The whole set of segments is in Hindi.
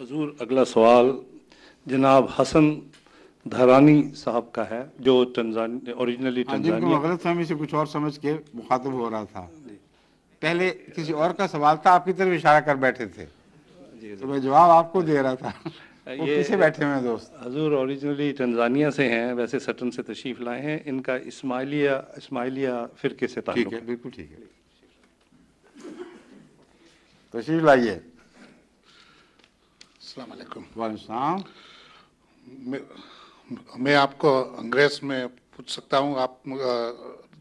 हजूर अगला सवाल जनाब हसन धरानी साहब का है जो ओरिजिनली गलत फहमी से कुछ और समझ के मुखातब हो रहा था पहले किसी और का सवाल था आपकी तरफ इशारा कर बैठे थे तो मैं जवाब आपको दे रहा था ये किसे बैठे हुए दोस्त हजूर ओरिजिनली तंजानिया से हैं वैसे सटन से तशरीफ लाए हैं इनका इस्माइलिया इस्माइलिया फिरके से ठीक है बिल्कुल ठीक है तशरीफ लाइए अस्सलाम मैं, मैं आपको अंग्रेज में पूछ सकता हूँ आप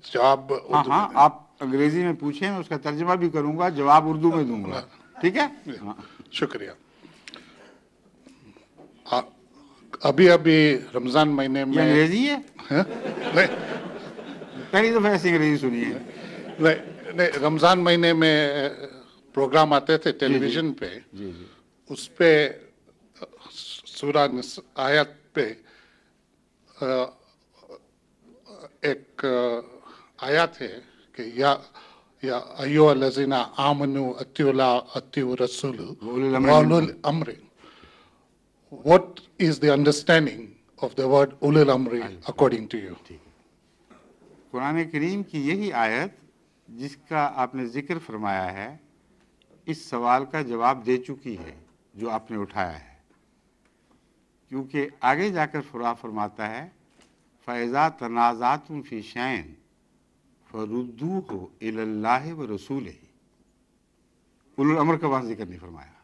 जवाब हाँ, हाँ, आप अंग्रेजी में पूछे मैं उसका तर्जमा भी करूंगा जवाब उर्दू में दूंगा ठीक है हाँ। शुक्रिया आ, अभी अभी रमजान महीने में अंग्रेजी है, है? हाँ? नहीं पहली दफा ऐसी अंग्रेजी सुनिए नहीं नहीं रमजान महीने में प्रोग्राम आते थे टेलीविजन पे जी, जी। उस पर सूरा आयत पे एक आयत है कि या या अयो लजीना आमनु अत्युला अत्यु रसूल अम्र what is the understanding of the word उलुल अम्र अकॉर्डिंग टू यू कुरान करीम की यही आयत जिसका आपने जिक्र फरमाया है इस सवाल का जवाब दे चुकी है जो आपने उठाया है क्योंकि आगे जाकर फुरा फरमाता है फ़ैज़ा तनाज़ा तुम फ़िशैन फ़रुद्दू हो इल्ला व रसूल ही उलमर का वहाँ जिक्र नहीं फरमाया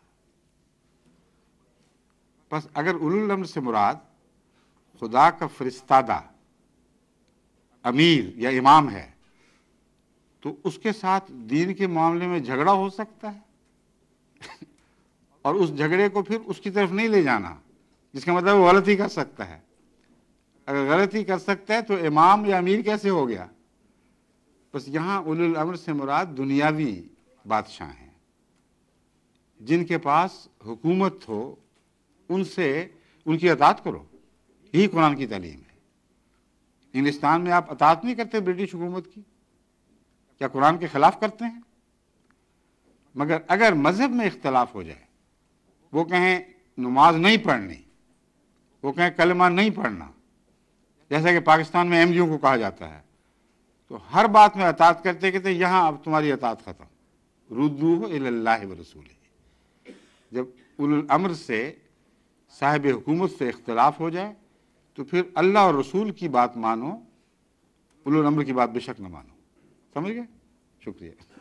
बस अगर उलमर से मुराद खुदा का फरिस्तादा अमीर या इमाम है तो उसके साथ दीन के मामले में झगड़ा हो सकता है और उस झगड़े को फिर उसकी तरफ नहीं ले जाना जिसका मतलब वो गलती कर सकता है अगर गलती कर सकता है तो इमाम या अमीर कैसे हो गया बस यहाँ उलुल से मुराद दुनियावी बादशाह हैं जिनके पास हुकूमत हो उनसे उनकी अतात करो यही कुरान की तालीम है इंग्लिस्तान में आप अतात नहीं करते ब्रिटिश हुकूमत की क्या कुरान के खिलाफ करते हैं मगर अगर मज़हब में इख्तलाफ हो जाए वो कहें नमाज नहीं पढ़नी वो कहें कलमा नहीं पढ़ना जैसा कि पाकिस्तान में एम को कहा जाता है तो हर बात में अतात करते कहते यहाँ अब तुम्हारी अतात ख़त्म रुदू व रसूल जब उलअम्र से साहिब हुकूमत से इख्तलाफ हो जाए तो फिर अल्लाह और रसूल की बात मानो उलअम्र की बात बेशक न मानो समझ गए शुक्रिया